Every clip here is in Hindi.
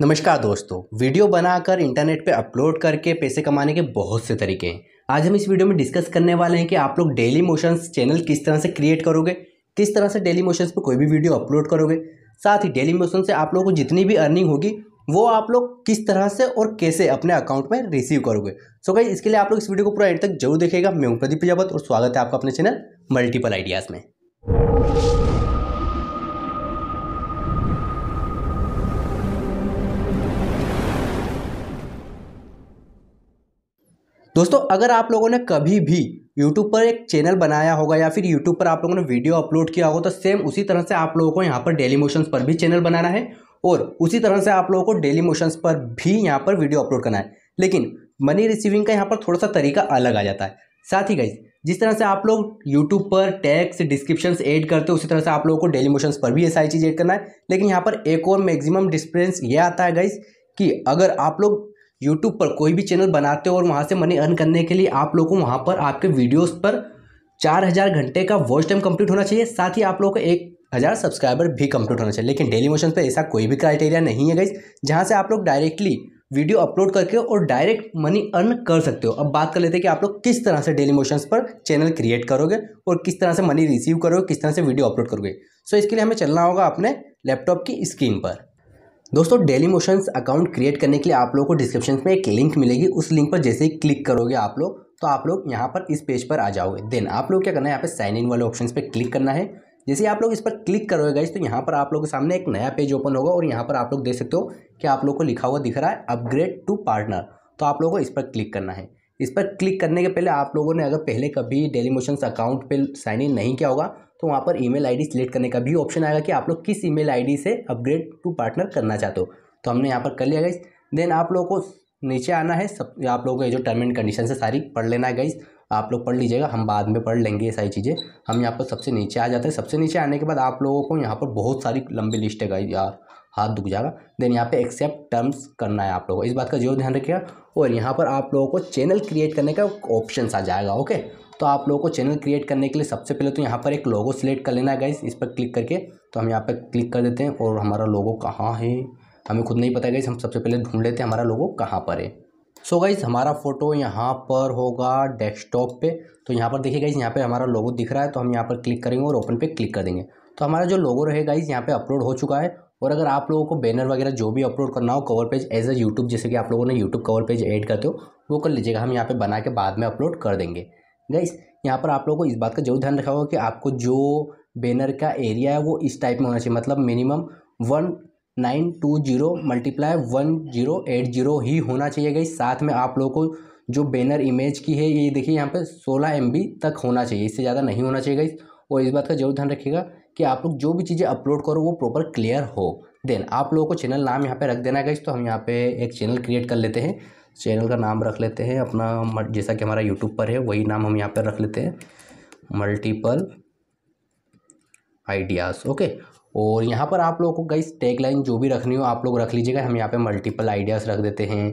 नमस्कार दोस्तों वीडियो बनाकर इंटरनेट पे अपलोड करके पैसे कमाने के बहुत से तरीके हैं आज हम इस वीडियो में डिस्कस करने वाले हैं कि आप लोग डेली मोशंस चैनल किस तरह से क्रिएट करोगे किस तरह से डेली मोशंस पे कोई भी वीडियो अपलोड करोगे साथ ही डेली मोशन से आप लोगों को जितनी भी अर्निंग होगी वो आप लोग किस तरह से और कैसे अपने अकाउंट में रिसीव करोगे सो गई इसके लिए आप लोग इस वीडियो को पूरा एंड तक जरूर देखेगा मैं हूँ प्रदीप प्रजापत और स्वागत है आपका अपने चैनल मल्टीपल आइडियाज़ में दोस्तों अगर आप लोगों ने कभी भी यूट्यूब पर एक चैनल बनाया होगा या फिर यूट्यूब पर आप लोगों ने वीडियो अपलोड किया होगा तो सेम उसी तरह से आप लोगों को यहाँ पर डेली मोशंस पर भी चैनल बनाना है और उसी तरह से आप लोगों को डेली मोशंस पर भी यहाँ पर वीडियो अपलोड करना है लेकिन मनी रिसीविंग का यहाँ पर थोड़ा सा तरीका अलग आ जाता है साथ ही गाइज जिस तरह से आप लोग यूट्यूब पर टैक्स डिस्क्रिप्शन एड करते हो उसी तरह से आप लोगों को डेली मोशंस पर भी ये सारी चीज़ एड करना है लेकिन यहाँ पर एक और मैक्सिमम डिस्प्रेंस ये आता है गाइज कि अगर आप लोग यूट्यूब पर कोई भी चैनल बनाते हो और वहाँ से मनी अर्न करने के लिए आप लोगों को वहाँ पर आपके वीडियोस पर चार हज़ार घंटे का वॉच टाइम कंप्लीट होना चाहिए साथ ही आप लोगों को एक हज़ार सब्सक्राइबर भी कंप्लीट होना चाहिए लेकिन डेली मोशन पर ऐसा कोई भी क्राइटेरिया नहीं है गई जहाँ से आप लोग डायरेक्टली वीडियो अपलोड करके और डायरेक्ट मनी अर्न कर सकते हो अब बात कर लेते हैं कि आप लोग किस तरह से डेली मोशन पर चैनल क्रिएट करोगे और किस तरह से मनी रिसीव करोगे किस तरह से वीडियो अपलोड करोगे सो इसके लिए हमें चलना होगा अपने लैपटॉप की स्क्रीन पर दोस्तों डेली मोशंस अकाउंट क्रिएट करने के लिए आप लोगों को डिस्क्रिप्शन में एक लिंक मिलेगी उस लिंक पर जैसे ही क्लिक करोगे आप लोग तो आप लोग यहाँ पर इस पेज पर आ जाओगे देन आप लोग क्या करना है यहाँ पे साइन इन वाले ऑप्शन पर क्लिक करना है जैसे आप लोग इस पर क्लिक करोगे गाइज तो यहाँ पर आप लोग के सामने एक नया पेज ओपन होगा और यहाँ पर आप लोग देख सकते हो कि आप लोग को लिखा हुआ दिख रहा है अपग्रेड टू पार्टनर तो आप लोगों को इस पर क्लिक करना है इस पर क्लिक करने के पहले आप लोगों ने अगर पहले कभी डेली मोशंस अकाउंट पे साइन इन नहीं किया होगा तो वहाँ पर ईमेल आईडी सिलेक्ट करने का भी ऑप्शन आएगा कि आप लोग किस ईमेल आईडी से अपग्रेड टू पार्टनर करना चाहते हो तो हमने यहाँ पर कर लिया गाइस देन आप लोगों को नीचे आना है सब आप लोगों को जो टर्म एंड कंडीशन है सारी पढ़ लेना है गाइस आप लोग पढ़ लीजिएगा हम बाद में पढ़ लेंगे ये सारी चीज़ें हम यहाँ पर सबसे नीचे आ जाते हैं सबसे नीचे आने के बाद आप लोगों को यहाँ पर बहुत सारी लंबी लिस्ट है गाइस यार हाथ दुख जाएगा देन यहाँ पे एक्सेप्ट टर्म्स करना है आप लोगों को इस बात का जरूर ध्यान रखिएगा और यहाँ पर आप लोगों को चैनल क्रिएट करने का ऑप्शन आ जाएगा ओके तो आप लोगों को चैनल क्रिएट करने के लिए सबसे पहले तो यहाँ पर एक लोगो सिलेक्ट कर लेना है गाइस इस पर क्लिक करके तो हम यहाँ पर क्लिक कर देते हैं और हमारा लोगो कहाँ है हमें खुद नहीं पता गाइस हम सबसे पहले ढूंढ लेते हैं हमारा लोगो कहाँ पर है सो so गाइज हमारा फ़ोटो यहाँ पर होगा डेस्कटॉप पे तो यहाँ पर देखिए गाइज यहाँ पे हमारा लोगो दिख रहा है तो हम यहाँ पर क्लिक करेंगे और ओपन पे क्लिक कर देंगे तो हमारा जो लोगो रहेगा गाइज यहाँ पे अपलोड हो चुका है और अगर आप लोगों को बैनर वगैरह जो भी अपलोड करना हो cover page as a YouTube जैसे कि आप लोगों ने यूट्यूब कवर पेज ऐड करते हो वो कर लीजिएगा हम यहाँ पे बना के बाद में अपलोड कर देंगे गाइस यहाँ पर आप लोगों को इस बात का जरूर ध्यान रखा होगा कि आपको जो बैनर का एरिया है वो इस टाइप में होना चाहिए मतलब minimum one nine two zero multiply one zero eight zero ही होना चाहिए गई साथ में आप लोगों को जो बैनर इमेज की है ये देखिए यहाँ पे सोलह एम तक होना चाहिए इससे ज़्यादा नहीं होना चाहिए गई और इस बात का जरूर ध्यान रखिएगा कि आप लोग जो भी चीज़ें अपलोड करो वो प्रॉपर क्लियर हो देन आप लोगों को चैनल नाम यहाँ पे रख देना है गई तो हम यहाँ पे एक चैनल क्रिएट कर लेते हैं चैनल का नाम रख लेते हैं अपना जैसा कि हमारा यूट्यूब पर है वही नाम हम यहाँ पर रख लेते हैं मल्टीपल आइडियाज़ ओके और यहाँ पर आप लोगों को गई टैग लाइन जो भी रखनी हो आप लोग रख लीजिएगा हम यहाँ पे मल्टीपल आइडियाज़ रख देते हैं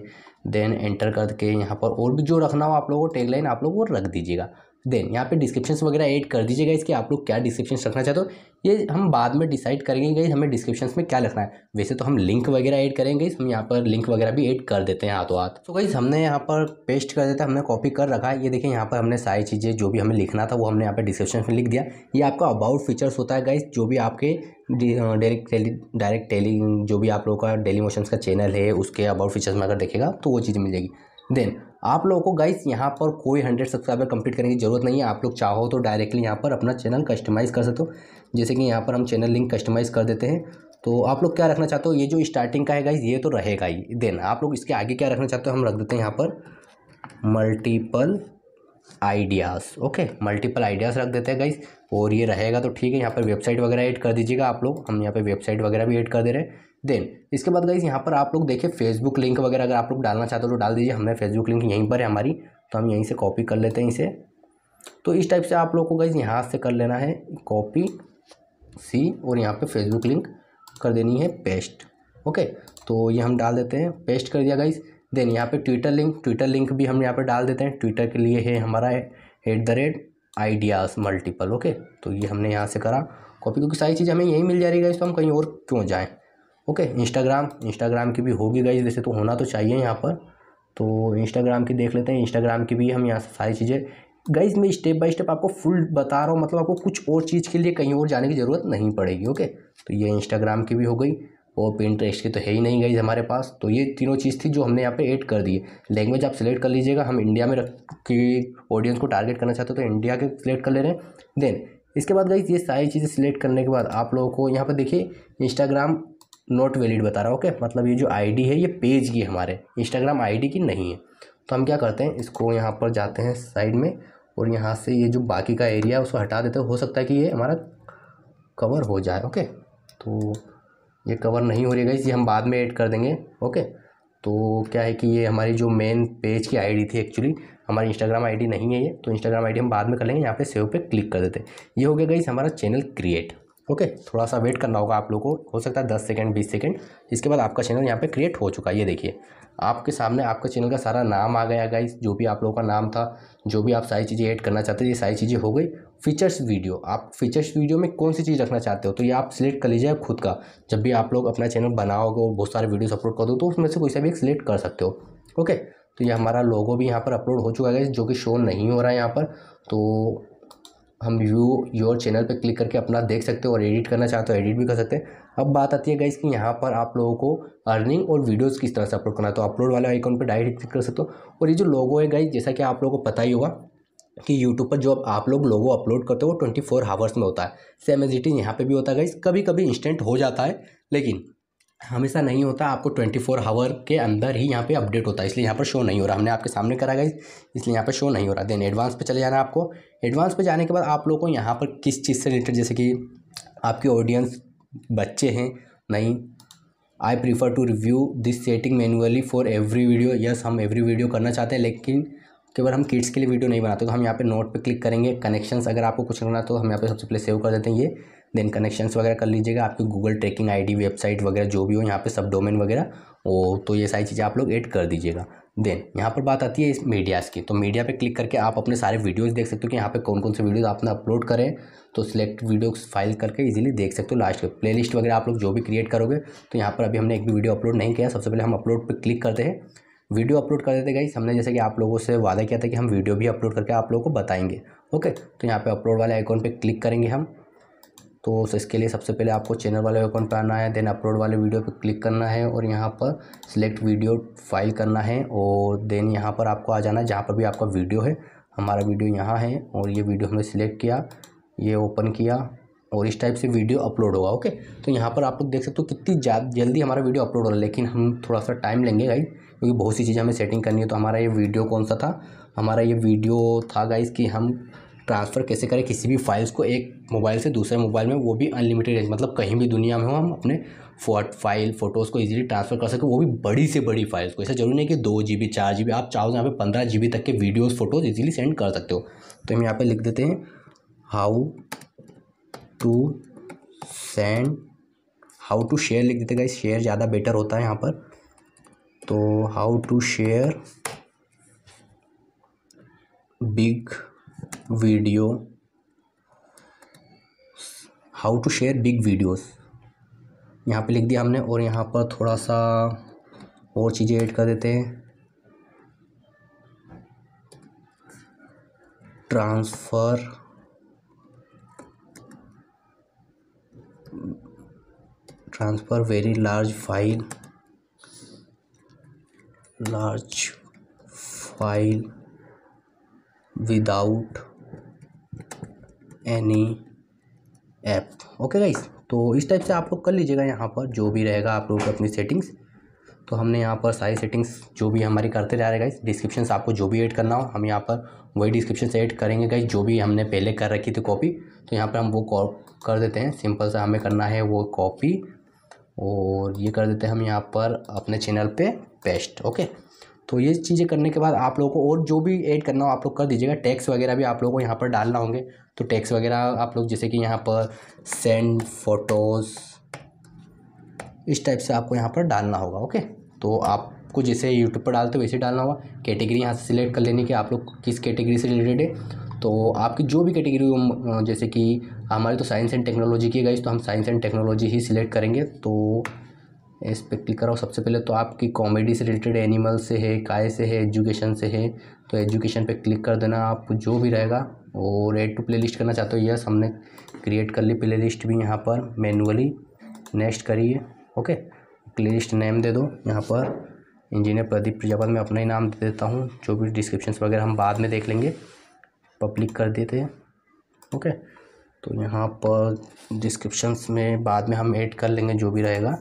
देन एंटर करके यहाँ पर और भी जो रखना हो आप लोगों को टैग लाइन आप लोग वो रख दीजिएगा देन यहाँ पे डिस्क्रिप्शन वगैरह ऐड कर दीजिएगा इसके आप लोग क्या डिस्क्रिप्शन रखना चाहते हो ये हम बाद में डिसाइड करेंगे गई हमें डिस्क्रिप्शन में क्या रखना है वैसे तो हम लिंक वगैरह ऐड करेंगे हम यहाँ पर लिंक वगैरह भी ऐड कर देते हैं हाथों हाथ तो गई हमने यहाँ पर पेस्ट कर देता हमने कॉपी कर रखा है ये देखिए यहाँ पर हमने सारी चीज़ें जो भी हमें लिखना था वो हमने यहाँ पर डिस्क्रिप्शन में लिख दिया ये आपका अबाउट फीचर्स होता है गाइज जो भी आपके डायरेक्ट टेली डायरेक्ट टेली जो भी आप लोगों का डेली मोशन का चैनल है उसके अबाउट फीचर्स में अगर देखेगा तो वो चीज़ मिल जाएगी देन आप लोगों को गाइस यहाँ पर कोई हंड्रेड सब्सक्राइबर कंप्लीट करने की ज़रूरत नहीं है आप लोग चाहो तो डायरेक्टली यहाँ पर अपना चैनल कस्टमाइज़ कर सकते हो जैसे कि यहाँ पर हम चैनल लिंक कस्टमाइज़ कर देते हैं तो आप लोग क्या रखना चाहते हो ये जो स्टार्टिंग का है गाइज ये तो रहेगा ही देन आप लोग इसके आगे क्या रखना चाहते हो हम रख देते हैं यहाँ पर multiple ideas okay multiple ideas रख देते हैं गाइज और ये रहेगा तो ठीक है यहाँ पर वेबसाइट वगैरह ऐड कर दीजिएगा आप लोग हम यहाँ पर वेबसाइट वगैरह भी ऐड कर दे रहे हैं देन इसके बाद गाइज यहाँ पर आप लोग देखें फेसबुक लिंक वगैरह अगर आप लोग डालना चाहते हो तो डाल दीजिए हमने फेसबुक लिंक यहीं पर है हमारी तो हम यहीं से कॉपी कर लेते हैं इसे तो इस टाइप से आप लोग को गाइज यहाँ से कर लेना है कॉपी सी और यहाँ पर फेसबुक लिंक कर देनी है पेस्ट ओके तो ये हम डाल देते हैं पेस्ट कर दिया गाइज देन यहाँ पर ट्विटर लिंक ट्विटर लिंक भी हम यहाँ पर डाल देते हैं ट्विटर के लिए है हमारा at the rate ideas multiple okay तो ये हमने यहाँ से करा कॉपी क्योंकि सारी चीज़ हमें यहीं मिल जा रही है तो हम कहीं और क्यों जाएँ ओके इंस्टाग्राम इंस्टाग्राम की भी होगी गाइज वैसे तो होना तो चाहिए यहाँ पर तो इंस्टाग्राम की देख लेते हैं इंस्टाग्राम की भी हम यहाँ से सारी चीज़ें गाइज मैं स्टेप बाय स्टेप आपको फुल बता रहा हूँ मतलब आपको कुछ और चीज़ के लिए कहीं और जाने की ज़रूरत नहीं पड़ेगी ओके तो ये इंस्टाग्राम की भी हो गई और पिंट्रेस्ट की तो है ही नहीं गाइज हमारे पास तो ये तीनों चीज़ थी जो हमने यहाँ पे ऐड कर दी लैंग्वेज आप सिलेक्ट कर लीजिएगा हम इंडिया में रख की ऑडियंस को टारगेट करना चाहते हो तो इंडिया के सिलेक्ट कर ले रहे हैं देन इसके बाद गई ये सारी चीज़ें सिलेक्ट करने के बाद आप लोगों को यहाँ पर देखिए इंस्टाग्राम नॉट वैलिड बता रहा है ओके मतलब ये जो आईडी है ये पेज की हमारे इंस्टाग्राम आईडी की नहीं है तो हम क्या करते हैं इसको यहाँ पर जाते हैं साइड में और यहाँ से ये जो बाकी का एरिया है उसको हटा देते हो सकता है कि ये हमारा कवर हो जाए ओके तो ये कवर नहीं हो रही है ये हम बाद में एड कर देंगे ओके तो क्या है कि ये हमारी जो मेन पेज की आईडी थी एक्चुअली हमारी इंस्टाग्राम आईडी नहीं है ये तो इंस्टाग्राम आईडी हम बाद में कर लेंगे यहाँ पे सेव पे क्लिक कर देते हैं ये हो गया गई हमारा चैनल क्रिएट ओके थोड़ा सा वेट करना होगा आप लोग को हो सकता है दस सेकेंड बीस सेकेंड इसके बाद आपका चैनल यहाँ पे क्रिएट हो चुका है ये देखिए आपके सामने आपका चैनल का सारा नाम आ गया गाइस जो भी आप लोगों का नाम था जो भी आप सारी चीज़ें ऐड करना चाहते थे ये सारी चीज़ें हो गई फीचर्स वीडियो आप फीचर्स वीडियो में कौन सी चीज़ रखना चाहते हो तो ये आप सिलेक्ट कर लीजिए खुद का जब भी आप लोग अपना चैनल बनाओगे और बहुत सारे वीडियोज़ अपलोड कर दो तो उसमें से कोई सा भी एक सिलेक्ट कर सकते हो ओके तो ये हमारा लोगो भी यहाँ पर अपलोड हो चुका है जो कि शो नहीं हो रहा है यहाँ पर तो हम यू योर चैनल पे क्लिक करके अपना देख सकते हो और एडिट करना चाहते हो एडिट भी कर सकते हैं अब बात आती है गाइज़ कि यहाँ पर आप लोगों को अर्निंग और वीडियोस किस तरह से अपलोड करना है तो अपलोड वाले आइकॉन पे डायरेक्ट क्लिक कर सकते हो और ये जो लोगो है गाइज़ जैसा कि आप लोगों को पता ही होगा कि यूट्यूब पर जो आप लोग लोगो अपलोड करते हो वो ट्वेंटी फोर हावर्स में होता है सेम एज इट इज यहाँ पर भी होता है गाइज़ कभी कभी इंस्टेंट हो जाता है लेकिन हमेशा नहीं होता आपको ट्वेंटी फोर हावर के अंदर ही यहाँ पे अपडेट होता है इसलिए यहाँ पर शो नहीं हो रहा हमने आपके सामने करा गया इसलिए यहाँ पर शो नहीं हो रहा देन एडवांस पे चले जाना आपको एडवांस पे जाने के बाद आप लोगों को यहाँ पर किस चीज़ से रिलेटेड जैसे कि आपके ऑडियंस बच्चे हैं नहीं I prefer to review this setting manually for every video yes हम एवरी वीडियो करना चाहते हैं लेकिन केवल हम किड्स के लिए वीडियो नहीं बनाते तो हम यहाँ पर नोट पर क्लिक करेंगे कनेक्शंस अगर आपको कुछ करना तो हम यहाँ पर सबसे पहले सेव कर देते हैं ये देन कनेक्शंस वगैरह कर लीजिएगा आपकी गूगल ट्रैकिंग आईडी वेबसाइट वगैरह जो भी हो यहाँ पे सब डोमेन वगैरह वो तो ये सारी चीज़ें आप लोग ऐड कर दीजिएगा देन यहाँ पर बात आती है इस मीडियाज़ की तो मीडिया पे क्लिक करके आप अपने सारे वीडियोस देख सकते हो कि यहाँ पे कौन कौन से वीडियोस आपने अपलोड करें तो सिलेक्ट वीडियोस फाइल करके इजीली देख सकते हो लास्ट प्ले लिस्ट वगैरह आप लोग जो भी क्रिएट करोगे तो यहाँ पर अभी हमने एक भी वीडियो अपलोड नहीं किया सबसे पहले हम अपलोड पर क्लिक करते हैं वीडियो अपलोड कर देते गई हमने जैसे कि आप लोगों से वादा किया था कि हम वीडियो भी अपलोड करके आप लोगों को बताएंगे ओके तो यहाँ पर अपलोड वाले आइकॉन पर क्लिक करेंगे हम तो इसके लिए सबसे पहले आपको चैनल वाले ओपन पर आना है देन अपलोड वाले वीडियो पर क्लिक करना है और यहाँ पर सिलेक्ट वीडियो फाइल करना है और देन यहाँ पर आपको आ जाना है जहाँ पर भी आपका वीडियो है हमारा वीडियो यहाँ है और ये वीडियो हमने सिलेक्ट किया ये ओपन किया और इस टाइप से वीडियो अपलोड होगा ओके तो यहाँ पर आप लोग देख सकते हो कितनी जल्दी हमारा वीडियो अपलोड हो रहा है लेकिन हम थोड़ा सा टाइम लेंगे गाई क्योंकि बहुत सी चीज़ें हमें सेटिंग करनी है तो हमारा ये वीडियो कौन सा था हमारा ये वीडियो था गाइज कि हम ट्रांसफ़र कैसे करें किसी भी फाइल्स को एक मोबाइल से दूसरे मोबाइल में वो भी अनलिमिटेड रेंज मतलब कहीं भी दुनिया में हो हम अपने फोट फाइल फ़ोटोज़ को इजीली ट्रांसफ़र कर सकते वो भी बड़ी से बड़ी फाइल्स को ऐसा जरूरी नहीं कि दो जी बी चार जी बी आप चाहो तो यहाँ पे पंद्रह जी बी तक के वीडियोज़ फ़ोटोज़ इजीली सेंड कर सकते हो तो हम यहाँ पर लिख देते हैं how to send how to share लिख देते गाइस शेयर ज़्यादा बेटर होता है यहाँ पर तो how to share big video how to share big videos यहाँ पे लिख दिया हमने और यहाँ पर थोड़ा सा और चीज़ें ऐड कर देते हैं transfer transfer very large file large file without any app okay guys तो इस टाइप से आप लोग कर लीजिएगा यहाँ पर जो भी रहेगा आप लोग अपनी सेटिंग्स तो हमने यहाँ पर सारी सेटिंग्स जो भी हमारी करते जा रहे गाइस डिस्क्रिप्शन आपको जो भी ऐड करना हो हम यहाँ पर वही डिस्क्रिप्शन से ऐड करेंगे गाइस जो भी हमने पहले कर रखी थी कॉपी तो यहाँ पर हम वो कर देते हैं सिंपल सा हमें करना है वो कॉपी और ये कर देते हैं हम यहाँ पर अपने चैनल पे पेस्ट ओके तो ये चीज़ें करने के बाद आप लोगों को और जो भी ऐड करना हो आप लोग कर दीजिएगा टैक्स वगैरह भी आप लोगों को यहाँ पर डालना होंगे तो टैक्स वगैरह आप लोग जैसे कि यहाँ पर सेंड फोटोज़ इस टाइप से आपको यहाँ पर डालना होगा ओके तो आपको जैसे यूट्यूब पर डालते हो वैसे डालना होगा कैटेगरी यहाँ से सिलेक्ट कर लेनी कि आप लोग किस कैटेगरी से रिलेटेड है तो आपकी जो भी कैटेगरी जैसे कि हमारी तो साइंस एंड टेक्नोलॉजी की गई तो हम साइंस एंड टेक्नोलॉजी ही सिलेक्ट करेंगे तो इस पर क्लिक कराओ सबसे पहले तो आपकी कॉमेडी से रिलेटेड एनिमल से है काय से है एजुकेशन से है तो एजुकेशन पे क्लिक कर देना आप जो भी रहेगा और एड टू प्लेलिस्ट करना चाहते हो यस हमने क्रिएट कर ली प्लेलिस्ट भी यहाँ पर मैनुअली नेक्स्ट करिए ओके लिस्ट नेम दे दो यहाँ पर इंजीनियर प्रदीप प्रजापत मैं अपना ही नाम दे देता हूँ जो भी डिस्क्रिप्शन वगैरह हम बाद में देख लेंगे पब्लिक कर देते हैं ओके तो यहाँ पर डिस्क्रिप्शंस में बाद में हम ऐड कर लेंगे जो भी रहेगा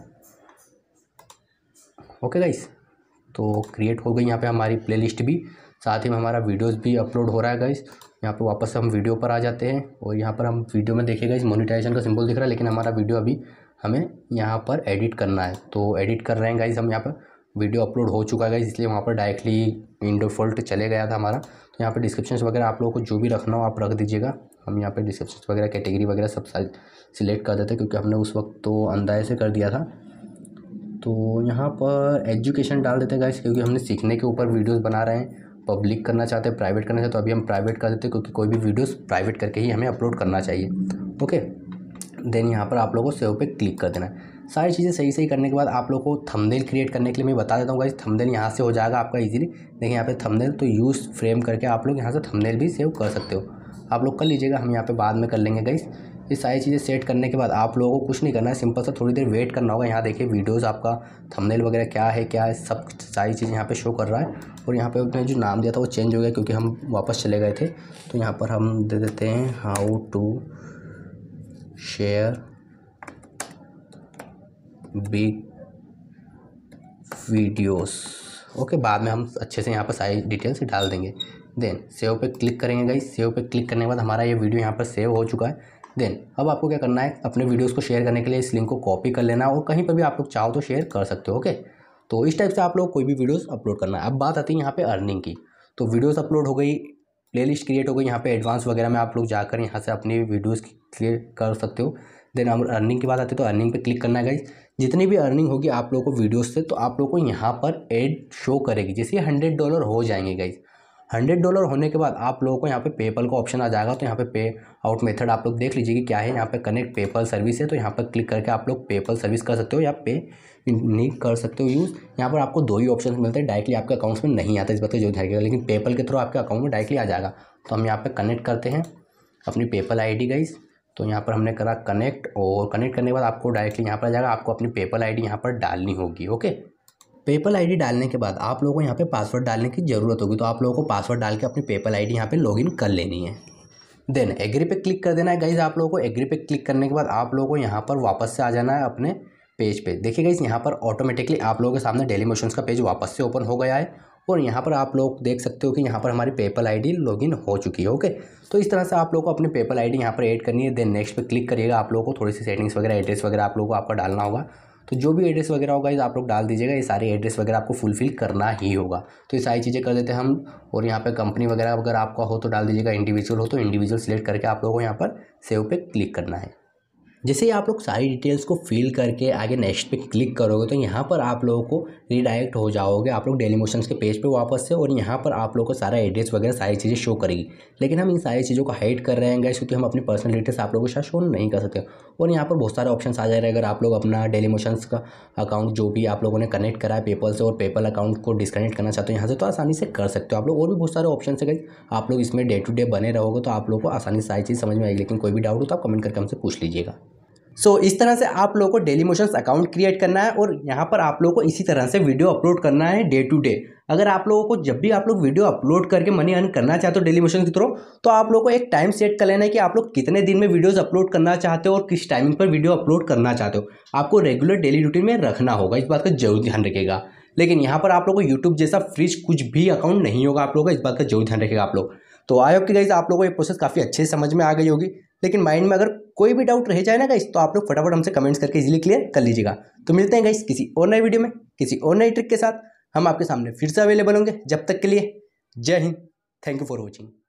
ओके गाइस तो क्रिएट हो गई यहाँ पे हमारी प्लेलिस्ट भी साथ ही में हमारा वीडियोस भी अपलोड हो रहा है गाइस यहाँ पे वापस हम वीडियो पर आ जाते हैं और यहाँ पर हम वीडियो में देखेगा इस मोनिटाइजेशन का सिंबल दिख रहा है लेकिन हमारा वीडियो अभी हमें यहाँ पर एडिट करना है तो एडिट कर रहे हैं गाइज़ हम यहाँ पर वीडियो अपलोड हो चुका है इसलिए वहाँ पर डायरेक्टली विंडो डिफ़ॉल्ट चले गया था हमारा तो यहाँ पर डिस्क्रिप्शन वगैरह आप लोगों को जो भी रखना हो आप रख दीजिएगा हम यहाँ पे डिस्क्रिप्शन वगैरह कैटेगरी वगैरह सब सिलेक्ट कर देते क्योंकि हमने उस वक्त तो अंदाजे से कर दिया था तो यहाँ पर एजुकेशन डाल देते हैं गाइस क्योंकि हमने सीखने के ऊपर वीडियोस बना रहे हैं पब्लिक करना चाहते हैं प्राइवेट करना चाहते हैं तो अभी हम प्राइवेट कर देते हैं क्योंकि कोई भी वीडियोस प्राइवेट करके ही हमें अपलोड करना चाहिए ओके देन यहाँ पर आप लोगों को सेव पे क्लिक कर देना है सारी चीज़ें सही सही करने के बाद आप लोग को थंबनेल क्रिएट करने के लिए मैं बता देता हूँ गाइस थंबनेल यहाँ से हो जाएगा आपका इजीली देखिए यहाँ पे थंबनेल तो यूज़ फ्रेम करके आप लोग यहाँ से थंबनेल भी सेव कर सकते हो आप लोग कर लीजिएगा हम यहाँ पे बाद में कर लेंगे गाइस ये सारी चीज़ें सेट करने के बाद आप लोगों को कुछ नहीं करना है सिंपल सा थोड़ी देर वेट करना होगा यहाँ देखिए वीडियोस आपका थंबनेल वगैरह क्या है क्या है सब सारी चीज़ें यहाँ पे शो कर रहा है और यहाँ पे उसने जो नाम दिया था वो चेंज हो गया क्योंकि हम वापस चले गए थे तो यहाँ पर हम दे देते हैं how to share big videos okay बाद में हम अच्छे से यहाँ पर सारी डिटेल्स डाल देंगे देन सेव पे क्लिक करेंगे गाइस सेव पे क्लिक करने के बाद हमारा ये वीडियो यहाँ पर सेव हो चुका है देन अब आपको क्या करना है अपने वीडियोस को शेयर करने के लिए इस लिंक को कॉपी कर लेना और कहीं पर भी आप लोग चाहो तो शेयर कर सकते हो ओके तो इस टाइप से आप लोग कोई भी वीडियोस अपलोड करना है अब बात आती है यहाँ पे अर्निंग की तो वीडियोस अपलोड हो गई प्लेलिस्ट क्रिएट हो गई यहाँ पे एडवांस वगैरह में आप लोग जाकर यहाँ से अपनी वीडियोज़ क्रिएट कर सकते हो देन हम अर्निंग की बात आती है तो अर्निंग पे क्लिक करना है गाइज जितनी भी अर्निंग होगी आप लोगों को वीडियोस से तो आप लोगों को यहाँ पर एड शो करेगी जैसे हंड्रेड डॉलर हो जाएंगे गाइज हंड्रेड डॉलर होने के बाद आप लोगों को यहाँ पे पेपल का ऑप्शन आ जाएगा तो यहाँ पे पे आउट मेथड आप लोग देख लीजिए कि क्या है यहाँ पे कनेक्ट पेपल सर्विस है तो यहाँ पर क्लिक करके आप लोग पेपल सर्विस कर सकते हो या पे नहीं कर सकते हो यूज़ यहाँ पर आपको दो ही ऑप्शन मिलते हैं डायरेक्टली आपके अकाउंट्स में नहीं आता इस बात जो ध्यान लेकिन पेपल के थ्रू आपके अकाउंट में डायरेक्टली आ जाएगा तो हम यहाँ पर कनेक्ट करते हैं अपनी पेपल आई डी गई तो यहाँ पर हमने करा कनेक्ट और कनेक्ट करने के बाद आपको डायरेक्टली यहाँ पर आ जाएगा आपको अपनी पेपल आई यहाँ पर डालनी होगी ओके पेपल आईडी डालने के बाद आप लोगों को यहाँ पे पासवर्ड डालने की ज़रूरत होगी तो आप लोगों को पासवर्ड डाल के अपनी पेपल आईडी डी यहाँ पर लॉगिन कर लेनी है देन एग्री पे क्लिक कर देना है गाइज़ आप लोगों को एग्री पे क्लिक करने के बाद आप लोगों को यहाँ पर वापस से आ जाना है अपने पेज पे देखिए गाइज़ यहाँ पर ऑटोमेटिकली आप लोगों के सामने डेली मोशन का पेज वापस से ओपन हो गया है और यहाँ पर आप लोग देख सकते हो कि यहाँ पर हमारी पेपल डी लॉगिन हो चुकी है ओके तो इस तरह से आप लोगों को अपनी पेपल डी यहाँ पर एड करनी है देन नेक्स्ट पर क्लिक करिएगा आप लोगों को थोड़ी सी सेटिंग्स वगैरह एड्रेस वगैरह आप लोगों को आपका डालना होगा तो जो भी एड्रेस वगैरह होगा इस आप लोग डाल दीजिएगा ये सारे एड्रेस वगैरह आपको फुलफिल करना ही होगा तो ये सारी चीज़ें कर देते हैं हम और यहाँ पर कंपनी वगैरह अगर आपका हो तो डाल दीजिएगा इंडिविजुअल हो तो इंडिविजुअल सेलेक्ट करके आप लोगों को यहाँ पर सेव पे क्लिक करना है जैसे ही आप लोग सारी डिटेल्स को फिल करके आगे नेक्स्ट पे क्लिक करोगे तो यहाँ पर आप लोगों को रिडायरेक्ट हो जाओगे आप लोग डेली मोशन के पेज पे वापस से और यहाँ पर आप लोगों को सारा एड्रेस वगैरह सारी चीज़ें शो करेगी लेकिन हम इन सारी चीज़ों को हाइड कर रहे हैं गए क्योंकि हम अपनी पर्सनल डिटेल्स आप लोगों के साथ शो नहीं कर सकते और यहाँ पर बहुत सारे ऑप्शन आ जा रहे हैं अगर आप लोग अपना डेली मोशन का अकाउंट जो भी आप लोगों ने कनेक्ट करा है पेपल से और पेपल अकाउंट को डिसकनेक्ट करना चाहते हो यहाँ से तो आसानी से कर सकते हो आप लोग और भी बहुत सारे ऑप्शन है गई आप लोग इसमें डे टू डे बने रहोगे तो आप लोग को आसानी से सारी चीज़ समझ में आएगी लेकिन कोई भी डाउट हो तो आप कमेंट करके हमसे पूछ लीजिएगा सो so, इस तरह से आप लोगों को डेली मोशन अकाउंट क्रिएट करना है और यहाँ पर आप लोगों को इसी तरह से वीडियो अपलोड करना है डे टू डे अगर आप लोगों को जब भी आप लोग वीडियो अपलोड करके मनी अर्न करना चाहते हो डेली मोशन के थ्रू तो आप लोगों को एक टाइम सेट कर लेना है कि आप लोग कितने दिन में वीडियोज़ अपलोड करना चाहते हो और किस टाइमिंग पर वीडियो अपलोड करना चाहते हो आपको रेगुलर डेली रूटीन में रखना होगा इस बात का जरूर ध्यान रखेगा लेकिन यहाँ पर आप लोगों को यूट्यूब जैसा फ्रिज कुछ भी अकाउंट नहीं होगा आप लोगों का इस बात का जरूर ध्यान रखेगा आप लोग तो आई होप गई गाइज आप लोगों को ये प्रोसेस काफ़ी अच्छे समझ में आ गई होगी लेकिन माइंड में अगर कोई भी डाउट रह जाए ना गाइस तो आप लोग फटाफट हमसे कमेंट्स करके इजीली क्लियर कर लीजिएगा तो मिलते हैं गाइस किसी और नए वीडियो में किसी और नई ट्रिक के साथ हम आपके सामने फिर से अवेलेबल होंगे जब तक के लिए जय हिंद थैंक यू फॉर वॉचिंग